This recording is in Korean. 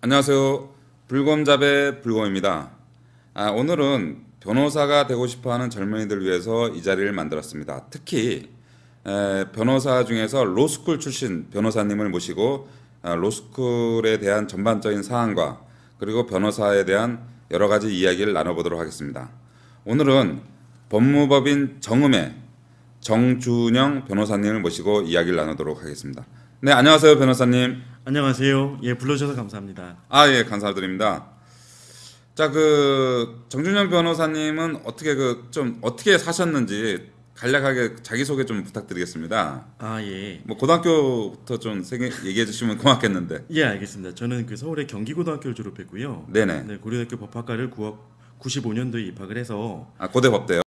안녕하세요. 불검잡의 불검입니다. 아, 오늘은 변호사가 되고 싶어하는 젊은이들 위해서 이 자리를 만들었습니다. 특히 에, 변호사 중에서 로스쿨 출신 변호사님을 모시고 아, 로스쿨에 대한 전반적인 사항과 그리고 변호사에 대한 여러 가지 이야기를 나눠보도록 하겠습니다. 오늘은 법무법인 정음의 정준영 변호사님을 모시고 이야기를 나누도록 하겠습니다. 네, 안녕하세요, 변호사님. 안녕하세요. 예, 불러주셔서 감사합니다. 아, 예, 감사드립니다. 자, 그 정준영 변호사님은 어떻게 그 좀 어떻게 사셨는지 간략하게 자기 소개 좀 부탁드리겠습니다. 아, 예. 뭐 고등학교부터 좀 얘기해 주시면 고맙겠는데. 예, 알겠습니다. 저는 그 서울의 경기고등학교를 졸업했고요. 네네. 네, 고려대학교 법학과를 9 5년도에 입학을 해서 아, 고대 법대요.